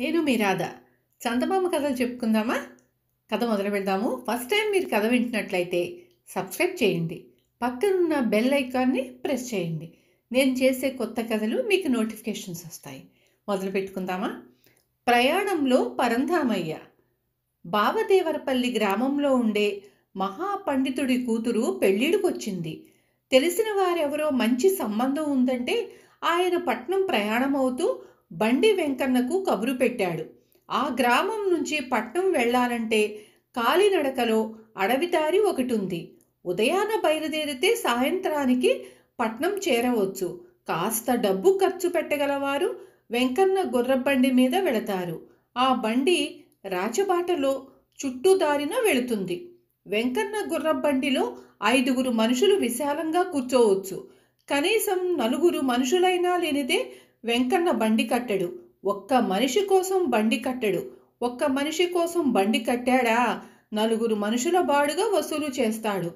నేను మీ రాధ చందమామ కథలు చెప్పుకుందామా కథ మొదలు పెడదాము ఫస్ట్ టైం మీరు కథ వింటున్నట్లయితే సబ్స్క్రైబ్ చేయండి పక్కనున్న బెల్ ఐకాన్ని ప్రెస్ చేయండి నేను చేసే కొత్త కథలు మీకు నోటిఫికేషన్స్ వస్తాయి మొదలు పెట్టుకుందామా ప్రయాణంలో పరంధామయ్య బావదేవరపల్లి గ్రామంలో ఉండే మహాపండితుడి కూతురు పెళ్ళిడికొచ్చింది తెలిసిన వారెవరో మంచి సంబంధం ఉందంటే ఆయన పట్నం ప్రయాణమవుతూ బండి వెంకన్నకు కబురు పెట్టాడు ఆ గ్రామం నుంచి పట్నం వెళ్ళాలంటే కాలినడకలో అడవిదారి ఒకటి ఉంది ఉదయాన బయలుదేరితే సాయంత్రానికి పట్నం చేరవచ్చు కాస్త డబ్బు ఖర్చు పెట్టగలవారు వెంకన్న గుర్రబండి మీద వెళతారు ఆ బండి రాచబాటలో చుట్టూదారిన వెళుతుంది వెంకన్న గుర్రబండిలో ఐదుగురు మనుషులు విశాలంగా కూర్చోవచ్చు కనీసం నలుగురు మనుషులైనా లేనిదే వెంకన్న బండి కట్టడు ఒక్క మనిషి కోసం బండి కట్టడు ఒక్క మనిషి కోసం బండి కట్టాడా నలుగురు మనుషుల బాడుగా వసూలు చేస్తాడు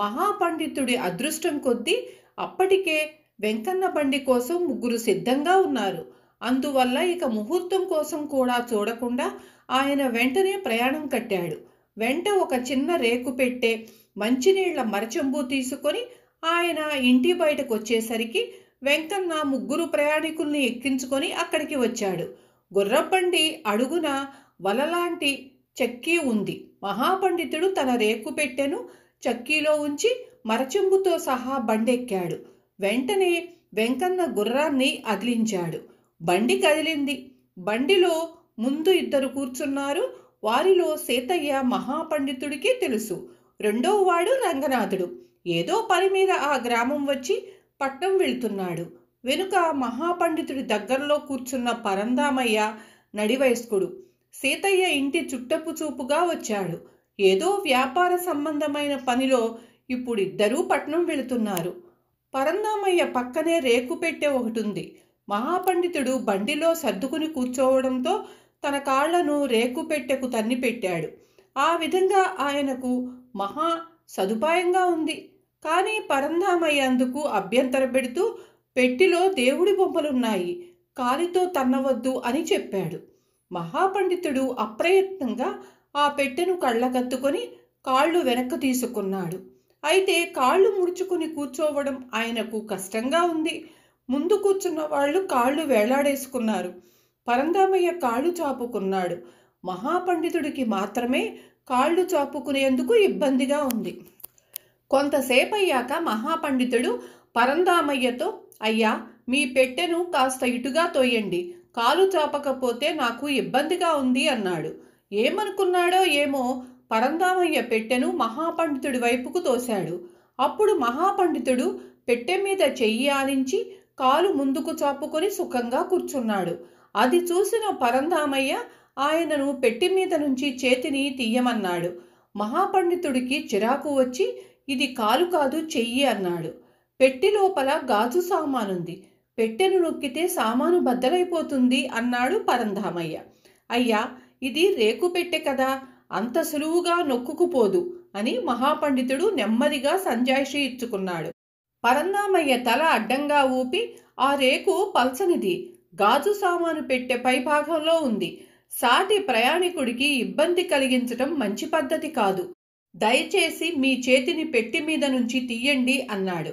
మహాపండితుడి అదృష్టం కొద్దీ అప్పటికే వెంకన్న బండి కోసం ముగ్గురు సిద్ధంగా ఉన్నారు అందువల్ల ఇక ముహూర్తం కోసం కూడా చూడకుండా ఆయన వెంటనే ప్రయాణం కట్టాడు వెంట ఒక చిన్న రేకు పెట్టే మంచినీళ్ల మరచెంబు తీసుకొని ఆయన ఇంటి బయటకు వచ్చేసరికి వెంకన్న ముగ్గురు ప్రయాణికుల్ని ఎక్కించుకొని అక్కడికి వచ్చాడు గుర్రబండి అడుగున వలలాంటి చక్కీ ఉంది మహాపండితుడు తన రేకు పెట్టెను చక్కీలో ఉంచి మరచెంబుతో సహా బండెక్కాడు వెంటనే వెంకన్న గుర్రాన్ని అదిలించాడు బండి కదిలింది బండిలో ముందు ఇద్దరు కూర్చున్నారు వారిలో సీతయ్య మహాపండితుడికి తెలుసు రెండోవాడు రంగనాథుడు ఏదో పని మీద ఆ గ్రామం వచ్చి పట్నం వెళుతున్నాడు వెనుక మహాపండితుడి దగ్గరలో కూర్చున్న పరందామయ్య నడివయస్కుడు సీతయ్య ఇంటి చుట్టపు చూపుగా వచ్చాడు ఏదో వ్యాపార సంబంధమైన పనిలో ఇప్పుడు ఇద్దరూ పట్నం వెళుతున్నారు పరందామయ్య పక్కనే రేకు పెట్టే ఒకటుంది మహాపండితుడు బండిలో సర్దుకుని కూర్చోవడంతో తన కాళ్లను రేకు పెట్టెకు తన్ని పెట్టాడు ఆ విధంగా ఆయనకు మహా సదుపాయంగా ఉంది కానీ పరంధామయ్యందుకు అభ్యంతర పెడుతూ పెట్టిలో దేవుడి బొమ్మలున్నాయి కాలితో తన్నవద్దు అని చెప్పాడు మహాపండితుడు అప్రయత్నంగా ఆ పెట్టెను కళ్ళకత్తుకొని కాళ్ళు వెనక్కు తీసుకున్నాడు అయితే కాళ్ళు ముడుచుకుని కూర్చోవడం ఆయనకు కష్టంగా ఉంది ముందు కూర్చున్న వాళ్ళు కాళ్ళు వేలాడేసుకున్నారు పరందామయ్య కాళ్ళు చాపుకున్నాడు మహాపండితుడికి మాత్రమే కాళ్ళు చాపుకునేందుకు ఇబ్బందిగా ఉంది కొంతసేపు అయ్యాక మహాపండితుడు పరందామయ్యతో అయ్యా మీ పెట్టెను కాస్త ఇటుగా తోయండి కాలు చాపకపోతే నాకు ఇబ్బందిగా ఉంది అన్నాడు ఏమనుకున్నాడో ఏమో పరందామయ్య పెట్టెను మహాపండితుడి వైపుకు తోశాడు అప్పుడు మహాపండితుడు పెట్టె మీద చెయ్యి ఆలించి కాలు ముందుకు చాపుకొని సుఖంగా కూర్చున్నాడు అది చూసిన పరందామయ్య ఆయనను పెట్టి మీద నుంచి చేతిని తీయమన్నాడు మహాపండితుడికి చిరాకు వచ్చి ఇది కాలు కాదు చెయ్యి అన్నాడు పెట్టి లోపల గాజు సామానుంది పెట్టెను నొక్కితే సామాను బద్దలైపోతుంది అన్నాడు పరంధామయ్య అయ్యా ఇది రేకు పెట్టె కదా అంత సులువుగా నొక్కుకుపోదు అని మహాపండితుడు నెమ్మదిగా సంజాయిషి ఇచ్చుకున్నాడు పరంధామయ్య తల అడ్డంగా ఊపి ఆ రేకు పల్చనిది గాజు సామాను పెట్టె పైభాగంలో ఉంది సాటి ప్రయాణికుడికి ఇబ్బంది కలిగించటం మంచి పద్ధతి కాదు దయచేసి మీ చేతిని పెట్టి మీద నుంచి తీయండి అన్నాడు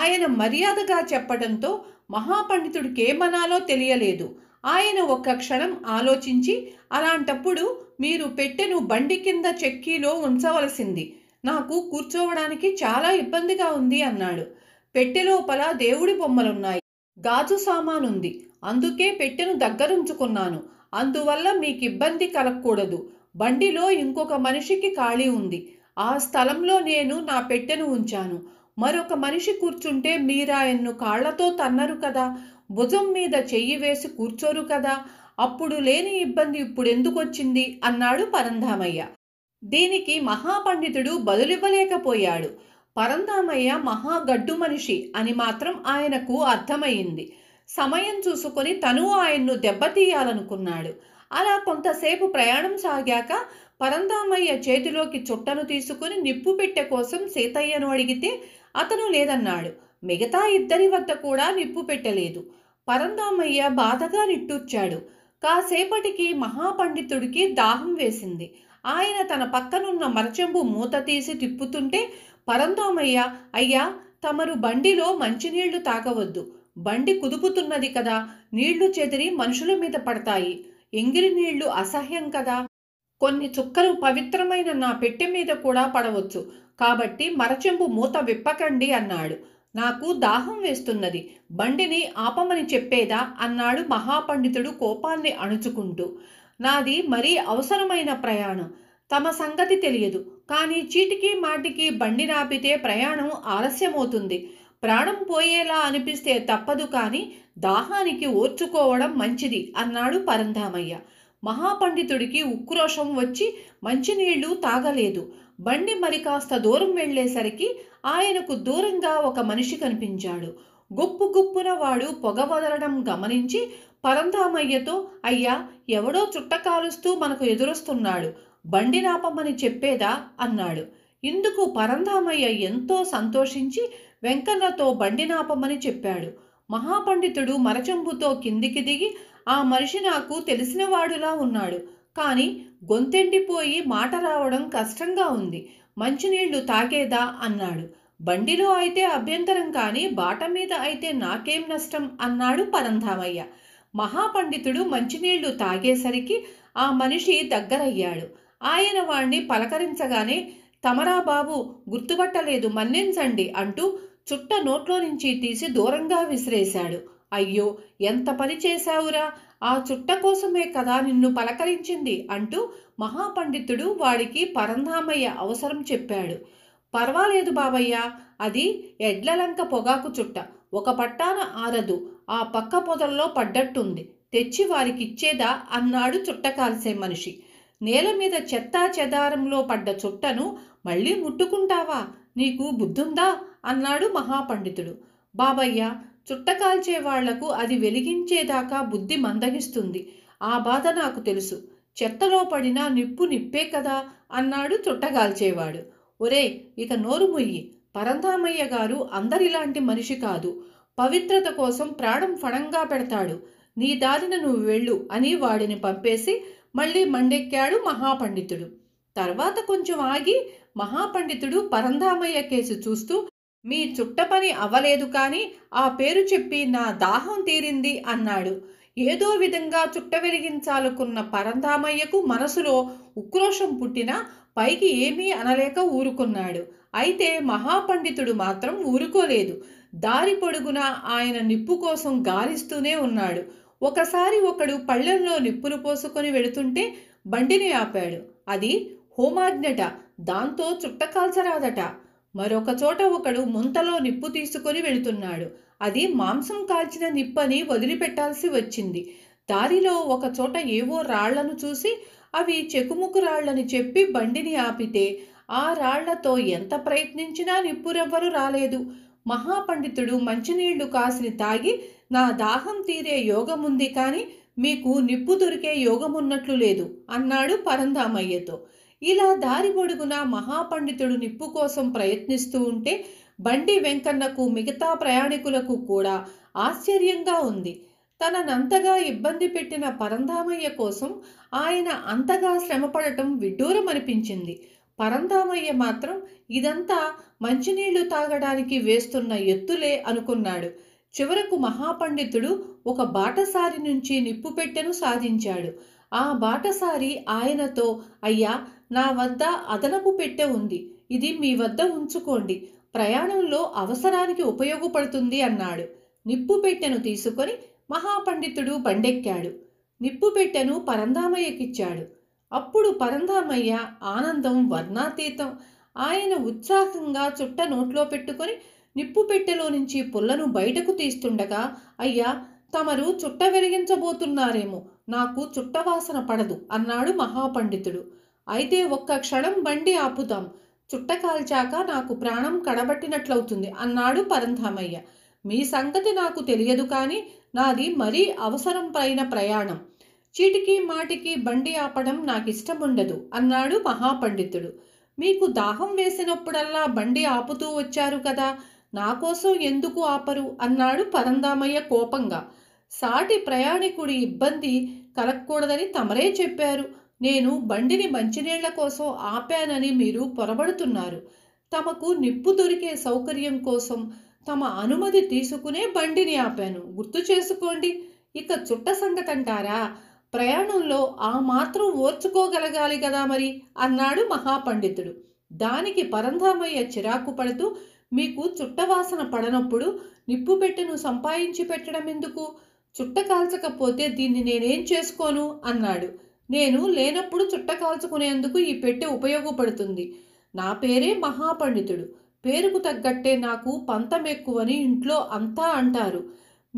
ఆయన మర్యాదగా చెప్పడంతో మహాపండితుడికేమనాలో తెలియలేదు ఆయన ఒక్క క్షణం ఆలోచించి అలాంటప్పుడు మీరు పెట్టెను బండి కింద చెక్కీలో ఉంచవలసింది నాకు కూర్చోవడానికి చాలా ఇబ్బందిగా ఉంది అన్నాడు పెట్టె లోపల దేవుడి బొమ్మలున్నాయి గాజు సామానుంది అందుకే పెట్టెను దగ్గరుంచుకున్నాను అందువల్ల మీకు ఇబ్బంది కలగకూడదు బండిలో ఇంకొక మనిషికి ఖాళీ ఉంది ఆ స్థలంలో నేను నా పెట్టెను ఉంచాను మరొక మనిషి కూర్చుంటే మీరాయన్ను కాళ్లతో తన్నరు కదా భుజం మీద చెయ్యి వేసి కూర్చోరు కదా అప్పుడు లేని ఇబ్బంది ఇప్పుడు వచ్చింది అన్నాడు పరంధామయ్య దీనికి మహాపండితుడు బదులివ్వలేకపోయాడు పరంధామయ్య మహాగడ్డు మనిషి అని మాత్రం ఆయనకు అర్థమయ్యింది సమయం చూసుకొని తను ఆయన్ను దెబ్బతీయాలనుకున్నాడు అలా కొంతసేపు ప్రయాణం సాగాక పరంధామయ్య చేతిలోకి చుట్టను తీసుకుని నిప్పు పెట్టె కోసం సీతయ్యను అడిగితే అతను లేదన్నాడు మిగతా ఇద్దరి వద్ద కూడా నిప్పు పెట్టలేదు పరంధామయ్య బాధగా నిట్టూర్చాడు కాసేపటికి మహాపండితుడికి దాహం వేసింది ఆయన తన పక్కనున్న మరచెంబు మూత తీసి తిప్పుతుంటే పరంధామయ్య అయ్యా తమరు బండిలో మంచినీళ్లు తాగవద్దు బండి కుదుపుతున్నది కదా నీళ్లు చెదిరి మనుషుల మీద పడతాయి ఎంగిరి నీళ్లు అసహ్యం కదా కొన్ని చుక్కలు పవిత్రమైన నా పెట్టె మీద కూడా పడవచ్చు కాబట్టి మరచెంపు మూత విప్పకండి అన్నాడు నాకు దాహం వేస్తున్నది బండిని ఆపమని చెప్పేదా అన్నాడు మహాపండితుడు కోపాన్ని అణుచుకుంటూ నాది మరీ అవసరమైన ప్రయాణం తమ సంగతి తెలియదు కానీ చీటికి మాటికి బండి నాపితే ప్రయాణం ఆలస్యమవుతుంది ప్రాణం పోయేలా అనిపిస్తే తప్పదు కానీ దాహానికి ఓర్చుకోవడం మంచిది అన్నాడు పరంధామయ్య మహాపండితుడికి ఉక్రోషం వచ్చి మంచినీళ్లు తాగలేదు బండి మరి కాస్త దూరం వెళ్లేసరికి ఆయనకు దూరంగా ఒక మనిషి కనిపించాడు గుప్పు గుప్పున వాడు పొగ వదలడం గమనించి పరంధామయ్యతో అయ్యా ఎవడో చుట్ట కాలుస్తూ మనకు ఎదురొస్తున్నాడు బండి నాపమని చెప్పేదా అన్నాడు ఇందుకు పరంధామయ్య ఎంతో సంతోషించి వెంకన్నతో బండి నాపమని చెప్పాడు మహాపండితుడు మరచంబుతో కిందికి దిగి ఆ మనిషి నాకు తెలిసినవాడులా ఉన్నాడు కానీ గొంతెండిపోయి మాట రావడం కష్టంగా ఉంది మంచినీళ్లు తాగేదా అన్నాడు బండిలో అయితే అభ్యంతరం కానీ బాట మీద అయితే నాకేం నష్టం అన్నాడు పరంధామయ్య మహాపండితుడు మంచినీళ్లు తాగేసరికి ఆ మనిషి దగ్గరయ్యాడు ఆయన వాణ్ణి పలకరించగానే తమరా బాబు గుర్తుపట్టలేదు మన్నించండి అంటూ చుట్ట నోట్లో నుంచి తీసి దూరంగా విసిరేశాడు అయ్యో ఎంత పని చేశావురా ఆ చుట్ట కోసమే కదా నిన్ను పలకరించింది అంటూ మహాపండితుడు వాడికి పరంధామయ్య అవసరం చెప్పాడు పర్వాలేదు బాబయ్య అది ఎడ్లలంక పొగాకు చుట్ట ఒక పట్టాన ఆరదు ఆ పక్క పొదల్లో పడ్డట్టుంది తెచ్చి వారికిచ్చేదా అన్నాడు చుట్ట కాల్సే మనిషి నేల మీద చెత్తా చెదారంలో పడ్డ చుట్టను మళ్ళీ ముట్టుకుంటావా నీకు బుద్ధుందా అన్నాడు మహాపండితుడు బాబయ్య చుట్టకాల్చే వాళ్లకు అది వెలిగించేదాకా బుద్ధి మందగిస్తుంది ఆ బాధ నాకు తెలుసు చెత్తలో పడినా నిప్పు నిప్పే కదా అన్నాడు చుట్టగాల్చేవాడు ఒరే ఇక నోరు ముయ్యి పరంధామయ్య గారు అందరిలాంటి మనిషి కాదు పవిత్రత కోసం ప్రాణం ఫణంగా పెడతాడు నీ దారిన నువ్వు వెళ్ళు అని వాడిని పంపేసి మళ్ళీ మండెక్కాడు మహాపండితుడు తర్వాత కొంచెం ఆగి మహాపండితుడు పరంధామయ్య కేసు చూస్తూ మీ చుట్టపని అవ్వలేదు కానీ ఆ పేరు చెప్పి నా దాహం తీరింది అన్నాడు ఏదో విధంగా చుట్ట వెలిగించాలనుకున్న పరంధామయ్యకు మనసులో ఉక్రోషం పుట్టినా పైకి ఏమీ అనలేక ఊరుకున్నాడు అయితే మహాపండితుడు మాత్రం ఊరుకోలేదు దారి పొడుగున ఆయన నిప్పు కోసం గాలిస్తూనే ఉన్నాడు ఒకసారి ఒకడు పళ్ళెంలో నిప్పులు పోసుకొని వెళుతుంటే బండిని ఆపాడు అది హోమాజ్ఞట దాంతో చుట్ట కాల్చరాదట మరొక చోట ఒకడు ముంతలో నిప్పు తీసుకొని వెళుతున్నాడు అది మాంసం కాల్చిన నిప్పని వదిలిపెట్టాల్సి వచ్చింది దారిలో ఒక చోట ఏవో రాళ్లను చూసి అవి చెకుముకు రాళ్లని చెప్పి బండిని ఆపితే ఆ రాళ్లతో ఎంత ప్రయత్నించినా నిప్పురెవ్వరూ రాలేదు మహాపండితుడు మంచినీళ్లు కాసిని తాగి నా దాహం తీరే యోగముంది కానీ మీకు నిప్పు దొరికే యోగమున్నట్లు లేదు అన్నాడు పరంధామయ్యతో ఇలా దారి పొడుగున మహాపండితుడు నిప్పు కోసం ప్రయత్నిస్తూ ఉంటే బండి వెంకన్నకు మిగతా ప్రయాణికులకు కూడా ఆశ్చర్యంగా ఉంది తననంతగా ఇబ్బంది పెట్టిన పరంధామయ్య కోసం ఆయన అంతగా శ్రమపడటం విడ్డూరమనిపించింది పరంధామయ్య మాత్రం ఇదంతా మంచినీళ్లు తాగడానికి వేస్తున్న ఎత్తులే అనుకున్నాడు చివరకు మహాపండితుడు ఒక బాటసారి నుంచి నిప్పు పెట్టెను సాధించాడు ఆ బాటసారి ఆయనతో అయ్యా నా వద్ద అదనపు పెట్టె ఉంది ఇది మీ వద్ద ఉంచుకోండి ప్రయాణంలో అవసరానికి ఉపయోగపడుతుంది అన్నాడు నిప్పు పెట్టెను తీసుకొని మహాపండితుడు బండెక్కాడు నిప్పు పెట్టెను పరంధామయ్యకిచ్చాడు అప్పుడు పరంధామయ్య ఆనందం వర్ణాతీతం ఆయన ఉత్సాహంగా చుట్ట నోట్లో పెట్టుకొని నిప్పు పెట్టెలో నుంచి పుల్లను బయటకు తీస్తుండగా అయ్యా తమరు చుట్ట వెలిగించబోతున్నారేమో నాకు చుట్టవాసన పడదు అన్నాడు మహాపండితుడు అయితే ఒక్క క్షణం బండి ఆపుతాం చుట్టకాల్చాక నాకు ప్రాణం కడబట్టినట్లవుతుంది అన్నాడు పరంధామయ్య మీ సంగతి నాకు తెలియదు కానీ నాది మరీ అవసరం పైన ప్రయాణం చీటికి మాటికి బండి ఆపడం నాకు ఇష్టం ఉండదు అన్నాడు మహాపండితుడు మీకు దాహం వేసినప్పుడల్లా బండి ఆపుతూ వచ్చారు కదా నా కోసం ఎందుకు ఆపరు అన్నాడు పరంధామయ్య కోపంగా సాటి ప్రయాణికుడి ఇబ్బంది కలగకూడదని తమరే చెప్పారు నేను బండిని మంచినీళ్ల కోసం ఆపానని మీరు పొరబడుతున్నారు తమకు నిప్పు దొరికే సౌకర్యం కోసం తమ అనుమతి తీసుకునే బండిని ఆపాను గుర్తు చేసుకోండి ఇక చుట్ట అంటారా ప్రయాణంలో ఆ మాత్రం ఓర్చుకోగలగాలి కదా మరి అన్నాడు మహాపండితుడు దానికి పరంధామయ్య చిరాకు పడుతూ మీకు చుట్టవాసన పడనప్పుడు నిప్పు పెట్టెను సంపాదించి పెట్టడం ఎందుకు చుట్ట కాల్చకపోతే దీన్ని నేనేం చేసుకోను అన్నాడు నేను లేనప్పుడు చుట్ట కాల్చుకునేందుకు ఈ పెట్టె ఉపయోగపడుతుంది నా పేరే మహాపండితుడు పేరుకు తగ్గట్టే నాకు పంతం ఇంట్లో అంతా అంటారు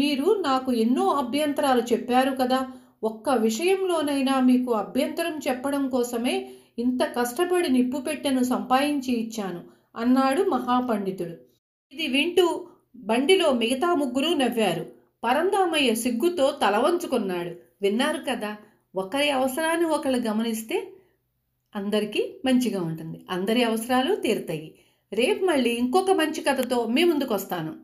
మీరు నాకు ఎన్నో అభ్యంతరాలు చెప్పారు కదా ఒక్క విషయంలోనైనా మీకు అభ్యంతరం చెప్పడం కోసమే ఇంత కష్టపడి నిప్పు పెట్టెను సంపాదించి ఇచ్చాను అన్నాడు మహాపండితుడు ఇది వింటూ బండిలో మిగతా ముగ్గురు నవ్వారు పరందామయ్య సిగ్గుతో తల వంచుకున్నాడు విన్నారు కదా ఒకరి అవసరాన్ని ఒకళ్ళు గమనిస్తే అందరికీ మంచిగా ఉంటుంది అందరి అవసరాలు తీరుతాయి రేపు మళ్ళీ ఇంకొక మంచి కథతో మీ ముందుకు వస్తాను